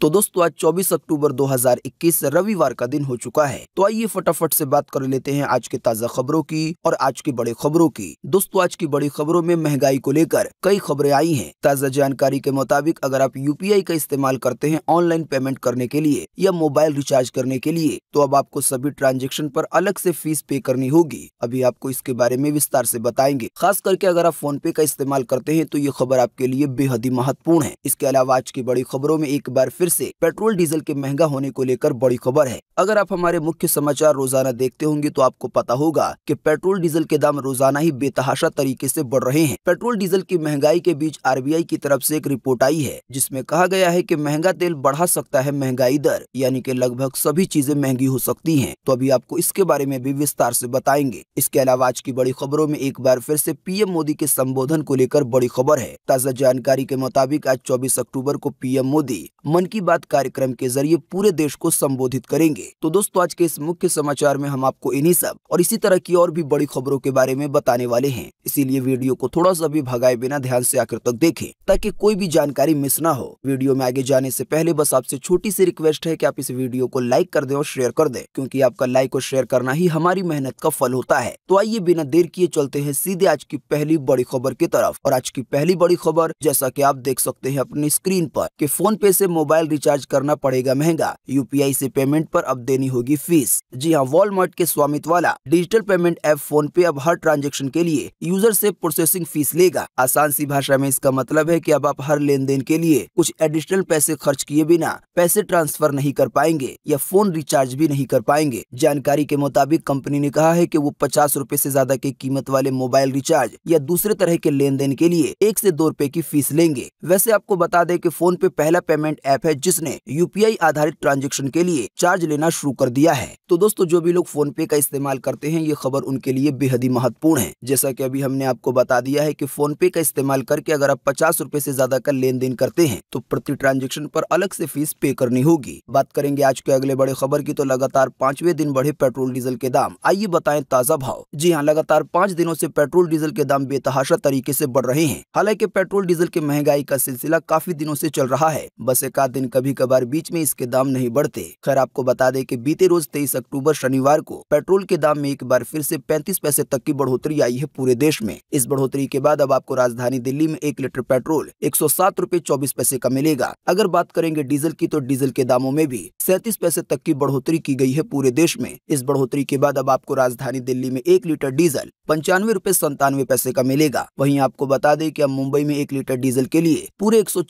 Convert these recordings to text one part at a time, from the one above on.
तो दोस्तों आज 24 अक्टूबर 2021 रविवार का दिन हो चुका है तो आइए फटाफट से बात कर लेते हैं आज के ताजा खबरों की और आज की बड़ी खबरों की दोस्तों आज की बड़ी खबरों में महंगाई को लेकर कई खबरें आई हैं ताजा जानकारी के मुताबिक अगर आप यूपीआई का इस्तेमाल करते हैं ऑनलाइन पेमेंट करने के लिए या मोबाइल रिचार्ज करने के लिए तो अब आपको सभी ट्रांजेक्शन आरोप अलग ऐसी फीस पे करनी होगी अभी आपको इसके बारे में विस्तार ऐसी बताएंगे खास करके अगर आप फोन पे का इस्तेमाल करते हैं तो ये खबर आपके लिए बेहद ही महत्वपूर्ण है इसके अलावा आज की बड़ी खबरों में एक बार फिर फिर से पेट्रोल डीजल के महंगा होने को लेकर बड़ी खबर है अगर आप हमारे मुख्य समाचार रोजाना देखते होंगे तो आपको पता होगा कि पेट्रोल डीजल के दाम रोजाना ही बेतहाशा तरीके से बढ़ रहे हैं पेट्रोल डीजल की महंगाई के बीच आरबीआई की तरफ से एक रिपोर्ट आई है जिसमें कहा गया है कि महंगा तेल बढ़ा सकता है महंगाई दर यानी कि लगभग सभी चीजें महंगी हो सकती है तो अभी आपको इसके बारे में भी विस्तार से बताएंगे इसके अलावा आज की बड़ी खबरों में एक बार फिर से पीएम मोदी के संबोधन को लेकर बड़ी खबर है ताजा जानकारी के मुताबिक आज चौबीस अक्टूबर को पीएम मोदी मन की की बात कार्यक्रम के जरिए पूरे देश को संबोधित करेंगे तो दोस्तों आज के इस मुख्य समाचार में हम आपको इन्हीं सब और इसी तरह की और भी बड़ी खबरों के बारे में बताने वाले हैं इसीलिए वीडियो को थोड़ा सा भी भगाए बिना ध्यान से आखिर तक देखें ताकि कोई भी जानकारी मिस ना हो वीडियो में आगे जाने से पहले बस आपसे छोटी सी रिक्वेस्ट है की आप इस वीडियो को लाइक कर दे और शेयर कर दे क्यूँकी आपका लाइक और शेयर करना ही हमारी मेहनत का फल होता है तो आइए बिना देर किए चलते हैं सीधे आज की पहली बड़ी खबर की तरफ और आज की पहली बड़ी खबर जैसा की आप देख सकते हैं अपनी स्क्रीन आरोप की फोन पे ऐसी मोबाइल मोबाइल रिचार्ज करना पड़ेगा महंगा यूपीआई से पेमेंट पर अब देनी होगी फीस जी हाँ वॉलमार्ट के स्वामित्व वाला डिजिटल पेमेंट ऐप फोन पे अब हर ट्रांजेक्शन के लिए यूजर से प्रोसेसिंग फीस लेगा आसान सी भाषा में इसका मतलब है की अब आप हर लेन देन के लिए कुछ एडिशनल पैसे खर्च किए बिना पैसे ट्रांसफर नहीं कर पाएंगे या फोन रिचार्ज भी नहीं कर पाएंगे जानकारी के मुताबिक कंपनी ने कहा है की वो पचास रूपए ऐसी ज्यादा की कीमत वाले मोबाइल रिचार्ज या दूसरे तरह के लेन देन के लिए एक से दो रूपए की फीस लेंगे वैसे आपको बता दें कि फोन पे पहला पेमेंट ऐप है जिसने यूपीआई आधारित ट्रांजेक्शन के लिए चार्ज लेना शुरू कर दिया है तो दोस्तों जो भी लोग फोन पे का इस्तेमाल करते हैं ये खबर उनके लिए बेहद ही महत्वपूर्ण है जैसा की अभी हमने आपको बता दिया है की फोन पे का इस्तेमाल करके अगर आप पचास रूपए ऐसी ज्यादा का लेन देन करते हैं तो प्रति ट्रांजेक्शन आरोप अलग ऐसी फीस पे करनी होगी बात करेंगे आज के अगले बड़े खबर की तो लगातार पांचवे दिन बढ़े पेट्रोल डीजल के दाम आइए बताए ताजा भाव जी हाँ लगातार पाँच दिनों से पेट्रोल डीजल के दाम बेतहाशा तरीके से बढ़ रहे हैं हालांकि पेट्रोल डीजल की महंगाई का सिलसिला काफी दिनों से चल रहा है बस एक आध दिन लेकिन कभी कभार बीच में इसके दाम नहीं बढ़ते खैर आपको बता दें कि बीते रोज तेईस अक्टूबर शनिवार को पेट्रोल के दाम में एक बार फिर से पैंतीस पैसे तक की बढ़ोतरी आई है पूरे देश में इस बढ़ोतरी के बाद अब आपको राजधानी दिल्ली में एक लीटर पेट्रोल एक सौ सात रूपए चौबीस पैसे का मिलेगा अगर बात करेंगे डीजल की तो डीजल के दामों में भी सैतीस पैसे तक की बढ़ोतरी की गयी है पूरे देश में इस बढ़ोतरी के बाद अब आपको राजधानी दिल्ली में एक लीटर डीजल पंचानवे रूपए संतानवे पैसे का मिलेगा वहीं आपको बता दें कि अब मुंबई में एक लीटर डीजल के लिए पूरे एक सौ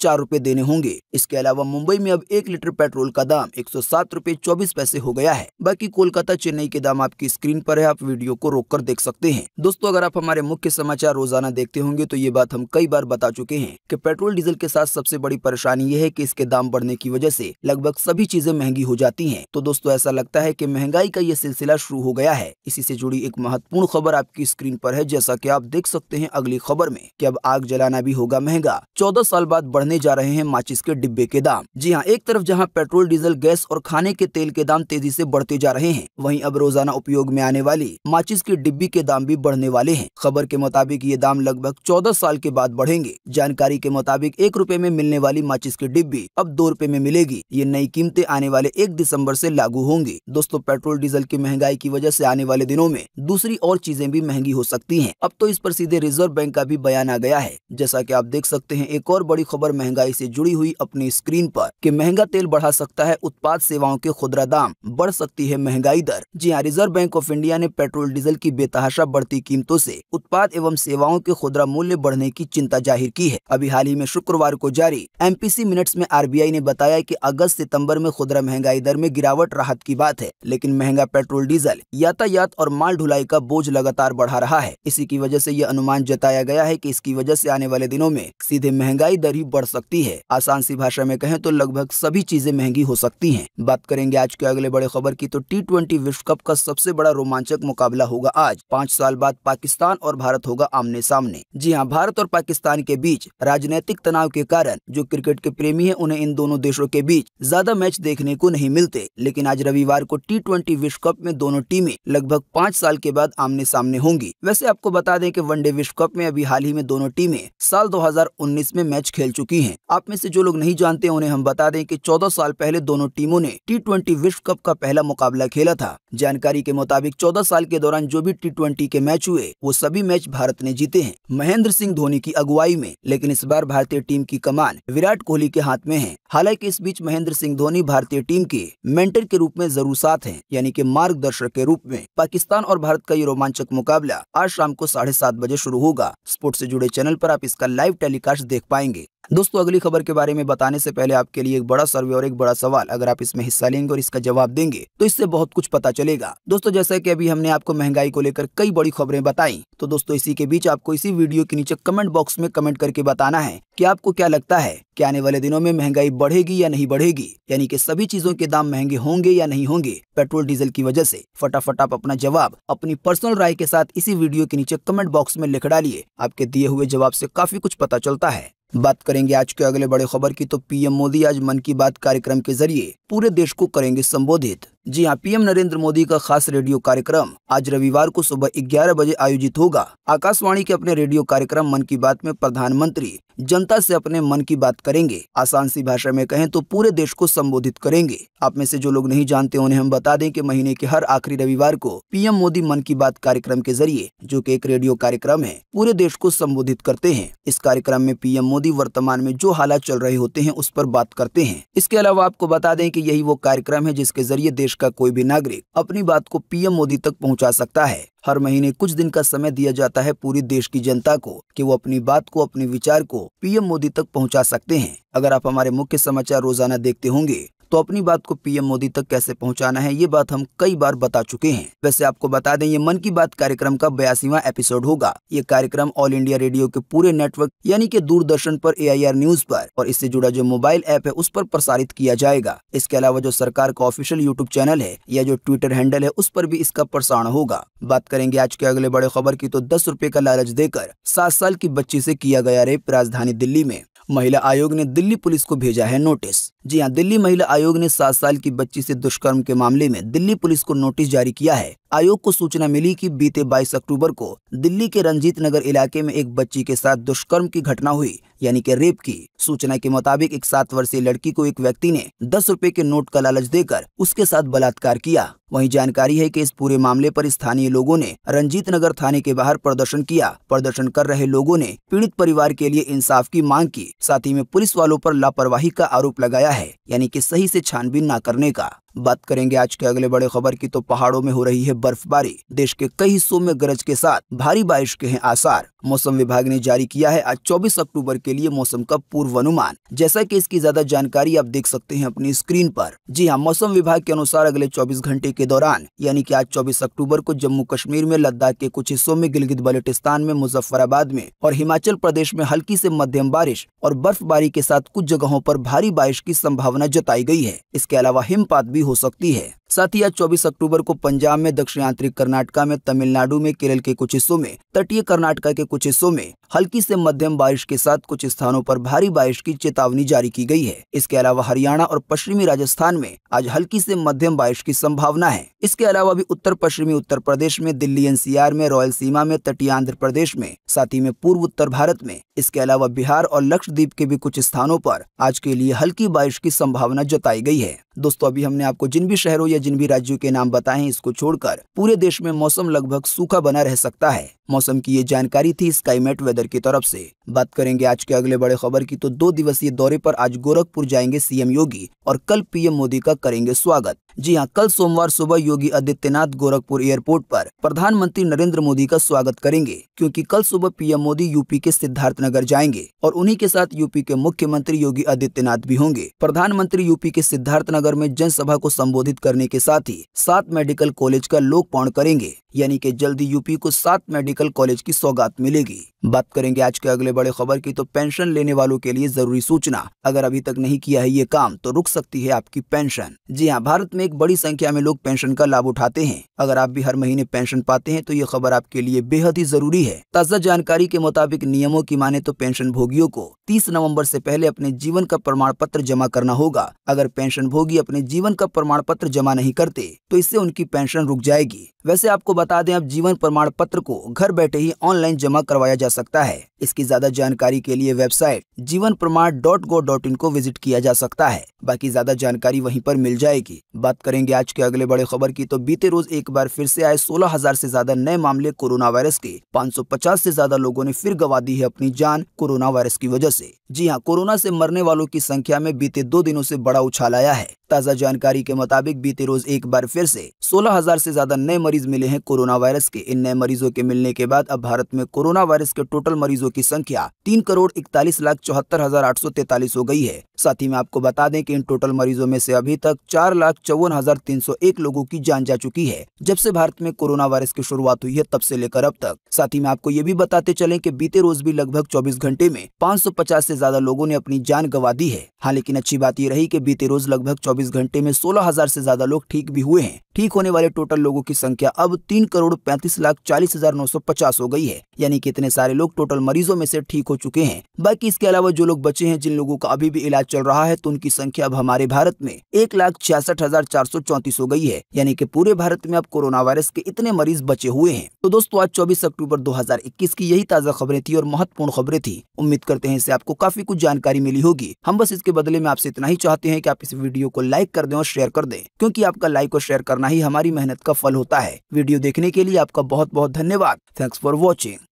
देने होंगे इसके अलावा मुंबई मुंबई में अब एक लीटर पेट्रोल का दाम एक सौ सात रूपए चौबीस पैसे हो गया है बाकी कोलकाता चेन्नई के दाम आपकी स्क्रीन पर है आप वीडियो को रोक कर देख सकते हैं दोस्तों अगर आप हमारे मुख्य समाचार रोजाना देखते होंगे तो ये बात हम कई बार बता चुके हैं की पेट्रोल डीजल के साथ सबसे बड़ी परेशानी ये है की इसके दाम बढ़ने की वजह ऐसी लगभग सभी चीजें महंगी हो जाती है तो दोस्तों ऐसा लगता है की महंगाई का ये सिलसिला शुरू हो गया है इसी से जुड़ी एक महत्वपूर्ण खबर आपकी स्क्रीन पर है जैसा की आप देख सकते हैं अगली खबर में की अब आग जलाना भी होगा महंगा चौदह साल बाद बढ़ने जा रहे हैं माचिस के डिब्बे के दाम जी हाँ एक तरफ जहाँ पेट्रोल डीजल गैस और खाने के तेल के दाम तेजी से बढ़ते जा रहे हैं वहीं अब रोजाना उपयोग में आने वाली माचिस की डिब्बी के दाम भी बढ़ने वाले हैं खबर के मुताबिक ये दाम लगभग 14 साल के बाद बढ़ेंगे जानकारी के मुताबिक एक रुपए में मिलने वाली माचिस की डिब्बी अब दो रूपए में मिलेगी ये नई कीमतें आने वाले एक दिसम्बर ऐसी लागू होंगी दोस्तों पेट्रोल डीजल की महंगाई की वजह ऐसी आने वाले दिनों में दूसरी और चीजें भी महंगी हो सकती है अब तो इस पर सीधे रिजर्व बैंक का भी बयान आ गया है जैसा की आप देख सकते हैं एक और बड़ी खबर महंगाई ऐसी जुड़ी हुई अपनी स्क्रीन पर कि महंगा तेल बढ़ा सकता है उत्पाद सेवाओं के खुदरा दाम बढ़ सकती है महंगाई दर जी हाँ रिजर्व बैंक ऑफ इंडिया ने पेट्रोल डीजल की बेतहाशा बढ़ती कीमतों से उत्पाद एवं सेवाओं के खुदरा मूल्य बढ़ने की चिंता जाहिर की है अभी हाल ही में शुक्रवार को जारी एम मिनट्स में आर ने बताया की अगस्त सितम्बर में खुदरा महंगाई दर में गिरावट राहत की बात है लेकिन महंगा पेट्रोल डीजल यातायात और माल ढुलाई का बोझ लगातार बढ़ा रहा है इसी की वजह ऐसी यह अनुमान जताया गया है की इसकी वजह ऐसी आने वाले दिनों में सीधे महंगाई दर ही बढ़ सकती है आसान सी भाषा में कहें तो तो लगभग सभी चीजें महंगी हो सकती हैं बात करेंगे आज के अगले बड़े खबर की तो टी ट्वेंटी विश्व कप का सबसे बड़ा रोमांचक मुकाबला होगा आज पाँच साल बाद पाकिस्तान और भारत होगा आमने सामने जी हाँ भारत और पाकिस्तान के बीच राजनीतिक तनाव के कारण जो क्रिकेट के प्रेमी है उन्हें इन दोनों देशों के बीच ज्यादा मैच देखने को नहीं मिलते लेकिन आज रविवार को टी ट्वेंटी विश्व कप में दोनों टीमें लगभग पाँच साल के बाद आमने सामने होंगी वैसे आपको बता दें कि वनडे विश्व कप में अभी हाल ही में दोनों टीमें साल 2019 में मैच खेल चुकी हैं आप में से जो लोग नहीं जानते उन्हें हम बता दें कि 14 साल पहले दोनों टीमों ने टी विश्व कप का पहला मुकाबला खेला था जानकारी के मुताबिक 14 साल के दौरान जो भी टी के मैच हुए वो सभी मैच भारत ने जीते हैं महेंद्र सिंह धोनी की अगुवाई में लेकिन इस बार भारतीय टीम की कमान विराट कोहली के हाथ में है हालांकि इस बीच महेंद्र सिंह धोनी भारतीय टीम के मेंटर के रूप में जरूर साथ हैं यानी कि मार्गदर्शक के रूप में पाकिस्तान और भारत का ये रोमांचक मुकाबला आज शाम को साढ़े सात बजे शुरू होगा स्पोर्ट्स ऐसी जुड़े चैनल आरोप आप इसका लाइव टेलीकास्ट देख पाएंगे दोस्तों अगली खबर के बारे में बताने से पहले आप आपके लिए एक बड़ा सर्वे और एक बड़ा सवाल अगर आप इसमें हिस्सा लेंगे और इसका जवाब देंगे तो इससे बहुत कुछ पता चलेगा दोस्तों जैसा की अभी हमने आपको महंगाई को लेकर कई बड़ी खबरें बताई तो दोस्तों इसी के बीच आपको इसी वीडियो के नीचे कमेंट बॉक्स में कमेंट करके बताना है कि आपको क्या लगता है कि आने वाले दिनों में महंगाई बढ़ेगी या नहीं बढ़ेगी यानी कि सभी चीजों के दाम महंगे होंगे या नहीं होंगे पेट्रोल डीजल की वजह से फटाफट आप अपना जवाब अपनी पर्सनल राय के साथ इसी वीडियो के नीचे कमेंट बॉक्स में लिख डालिए आपके दिए हुए जवाब से काफी कुछ पता चलता है बात करेंगे आज के अगले बड़े खबर की तो पीएम मोदी आज मन की बात कार्यक्रम के जरिए पूरे देश को करेंगे संबोधित जी हाँ पीएम नरेंद्र मोदी का खास रेडियो कार्यक्रम आज रविवार को सुबह 11 बजे आयोजित होगा आकाशवाणी के अपने रेडियो कार्यक्रम मन की बात में प्रधानमंत्री जनता से अपने मन की बात करेंगे आसान सी भाषा में कहें तो पूरे देश को संबोधित करेंगे आप में से जो लोग नहीं जानते उन्हें हम बता दें कि महीने के हर आखिरी रविवार को पीएम मोदी मन की बात कार्यक्रम के जरिए जो की एक रेडियो कार्यक्रम है पूरे देश को संबोधित करते हैं इस कार्यक्रम में पीएम मोदी वर्तमान में जो हालात चल रहे होते हैं उस पर बात करते हैं इसके अलावा आपको बता दें की यही वो कार्यक्रम है जिसके जरिए देश का कोई भी नागरिक अपनी बात को पीएम मोदी तक पहुंचा सकता है हर महीने कुछ दिन का समय दिया जाता है पूरी देश की जनता को कि वो अपनी बात को अपने विचार को पीएम मोदी तक पहुंचा सकते हैं अगर आप हमारे मुख्य समाचार रोजाना देखते होंगे तो अपनी बात को पीएम मोदी तक कैसे पहुंचाना है ये बात हम कई बार बता चुके हैं वैसे आपको बता दें ये मन की बात कार्यक्रम का बयासीवा एपिसोड होगा ये कार्यक्रम ऑल इंडिया रेडियो के पूरे नेटवर्क यानी के दूरदर्शन पर एआईआर न्यूज पर और इससे जुड़ा जो मोबाइल ऐप है उस पर प्रसारित किया जाएगा इसके अलावा जो सरकार का ऑफिशियल यूट्यूब चैनल है या जो ट्विटर हैंडल है उस पर भी इसका प्रसारण होगा बात करेंगे आज के अगले बड़े खबर की तो दस रूपए का लालच देकर सात साल की बच्ची ऐसी किया गया रेप राजधानी दिल्ली में महिला आयोग ने दिल्ली पुलिस को भेजा है नोटिस जी हाँ दिल्ली महिला आयोग ने सात साल की बच्ची से दुष्कर्म के मामले में दिल्ली पुलिस को नोटिस जारी किया है आयोग को सूचना मिली कि बीते 22 अक्टूबर को दिल्ली के रंजीत नगर इलाके में एक बच्ची के साथ दुष्कर्म की घटना हुई यानी कि रेप की सूचना के मुताबिक एक सात वर्षीय लड़की को एक व्यक्ति ने दस रूपए के नोट का लालच देकर उसके साथ बलात्कार किया वहीं जानकारी है कि इस पूरे मामले पर स्थानीय लोगों ने रंजीत नगर थाने के बाहर प्रदर्शन किया प्रदर्शन कर रहे लोगों ने पीड़ित परिवार के लिए इंसाफ की मांग की साथ ही में पुलिस वालों आरोप लापरवाही का आरोप लगाया है यानी कि सही से छानबीन ना करने का बात करेंगे आज के अगले बड़े खबर की तो पहाड़ों में हो रही है बर्फबारी देश के कई हिस्सों में गरज के साथ भारी बारिश के हैं आसार मौसम विभाग ने जारी किया है आज 24 अक्टूबर के लिए मौसम का पूर्वानुमान जैसा कि इसकी ज्यादा जानकारी आप देख सकते हैं अपनी स्क्रीन पर जी हाँ मौसम विभाग के अनुसार अगले 24 घंटे के दौरान यानी कि आज 24 अक्टूबर को जम्मू कश्मीर में लद्दाख के कुछ हिस्सों में गिलगित बल्टिस्तान में मुजफ्फराबाद में और हिमाचल प्रदेश में हल्की ऐसी मध्यम बारिश और बर्फबारी के साथ कुछ जगहों आरोप भारी बारिश की संभावना जताई गयी है इसके अलावा हिमपात भी हो सकती है साथ ही आज चौबीस अक्टूबर को पंजाब में दक्षिण आंतरिक कर्नाटका में तमिलनाडु में केरल के कुछ हिस्सों में तटीय कर्नाटका के कुछ हिस्सों में हल्की से मध्यम बारिश के साथ कुछ स्थानों पर भारी बारिश की चेतावनी जारी की गई है इसके अलावा हरियाणा और पश्चिमी राजस्थान में आज हल्की से मध्यम बारिश की संभावना है इसके अलावा भी उत्तर पश्चिमी उत्तर प्रदेश में दिल्ली एनसीआर में रॉयल सीमा में तटीय आंध्र प्रदेश में साथ ही में पूर्व उत्तर भारत में इसके अलावा बिहार और लक्षद्वीप के भी कुछ स्थानों पर आज के लिए हल्की बारिश की संभावना जताई गई है दोस्तों अभी हमने आपको जिन भी शहरों या जिन भी राज्यों के नाम बताए हैं इसको छोड़कर पूरे देश में मौसम लगभग सूखा बना रह सकता है मौसम की ये जानकारी थी स्काईमेट वेदर सदर की तरफ से बात करेंगे आज के अगले बड़े खबर की तो दो दिवसीय दौरे पर आज गोरखपुर जाएंगे सीएम योगी और कल पीएम मोदी का करेंगे स्वागत जी हाँ कल सोमवार सुबह योगी आदित्यनाथ गोरखपुर एयरपोर्ट पर प्रधानमंत्री नरेंद्र मोदी का स्वागत करेंगे क्योंकि कल सुबह पीएम मोदी यूपी के सिद्धार्थनगर जाएंगे और उन्हीं के साथ यूपी के मुख्यमंत्री योगी आदित्यनाथ भी होंगे प्रधानमंत्री यूपी के सिद्धार्थनगर में जनसभा को संबोधित करने के साथ ही सात मेडिकल कॉलेज का लोकपर्ण करेंगे यानी कि जल्दी यूपी को सात मेडिकल कॉलेज की सौगात मिलेगी बात करेंगे आज के अगले बड़े खबर की तो पेंशन लेने वालों के लिए जरूरी सूचना अगर अभी तक नहीं किया है ये काम तो रुक सकती है आपकी पेंशन जी हाँ भारत में एक बड़ी संख्या में लोग पेंशन का लाभ उठाते हैं अगर आप भी हर महीने पेंशन पाते हैं तो ये खबर आपके लिए बेहद ही जरूरी है ताजा जानकारी के मुताबिक नियमों की माने तो पेंशन भोगियों को तीस नवम्बर ऐसी पहले अपने जीवन का प्रमाण पत्र जमा करना होगा अगर पेंशन भोगी अपने जीवन का प्रमाण पत्र जमा नहीं करते तो इससे उनकी पेंशन रुक जाएगी वैसे आपको बता दें अब जीवन प्रमाण पत्र को घर बैठे ही ऑनलाइन जमा करवाया जा सकता है इसकी ज्यादा जानकारी के लिए वेबसाइट जीवन प्रमाण डॉट डॉट इन को विजिट किया जा सकता है बाकी ज्यादा जानकारी वहीं पर मिल जाएगी बात करेंगे आज के अगले बड़े खबर की तो बीते रोज एक बार फिर से आए सोलह हजार से ज्यादा नए मामले कोरोना वायरस के 550 से ज्यादा लोगों ने फिर गवा दी है अपनी जान कोरोना वायरस की वजह से जी हाँ कोरोना से मरने वालों की संख्या में बीते दो दिनों से बड़ा उछाल आया है ताज़ा जानकारी के मुताबिक बीते रोज एक बार फिर से 16,000 से ज्यादा नए मरीज मिले हैं कोरोना वायरस के इन नए मरीजों के मिलने के बाद अब भारत में कोरोना वायरस के टोटल मरीजों की संख्या तीन करोड़ इकतालीस लाख चौहत्तर हजार आठ सौ तैतालीस हो गई है साथ ही मैं आपको बता दें कि इन टोटल मरीजों में से अभी तक चार लाख चौवन हजार तीन सौ एक लोगों की जान जा चुकी है जब से भारत में कोरोना वायरस की शुरुआत हुई है तब से लेकर अब तक साथ ही में आपको ये भी बताते चले की बीते रोज भी लगभग चौबीस घंटे में पाँच सौ पचास ऐसी ज्यादा लोगों ने अपनी जान गवा दी है हाँ लेकिन अच्छी बात ये रही की बीते रोज लगभग चौबीस घंटे में सोलह हजार ऐसी ज्यादा लोग ठीक भी हुए हैं ठीक होने वाले टोटल लोगों की संख्या अब तीन करोड़ पैंतीस लाख चालीस हजार नौ सौ पचास हो गई है यानी कि इतने सारे लोग टोटल मरीजों में से ठीक हो चुके हैं बाकी इसके अलावा जो लोग बचे हैं जिन लोगों का अभी भी इलाज चल रहा है तो उनकी संख्या अब हमारे भारत में एक लाख छियासठ हजार चार सौ चौंतीस हो गई है यानी कि पूरे भारत में अब कोरोना वायरस के इतने मरीज बचे हुए हैं तो दोस्तों आज चौबीस अक्टूबर दो हजार इक्कीस की यही ताज़ा खबरें थी और महत्वपूर्ण खबरें थी उम्मीद करते हैं इसे आपको काफी कुछ जानकारी मिली होगी हम बस इसके बदले में आपसे इतना ही चाहते हैं कि आप इस वीडियो को लाइक कर दें और शेयर कर दें क्योंकि आपका लाइक और शेयर करना करना ही हमारी मेहनत का फल होता है वीडियो देखने के लिए आपका बहुत बहुत धन्यवाद थैंक्स फॉर वॉचिंग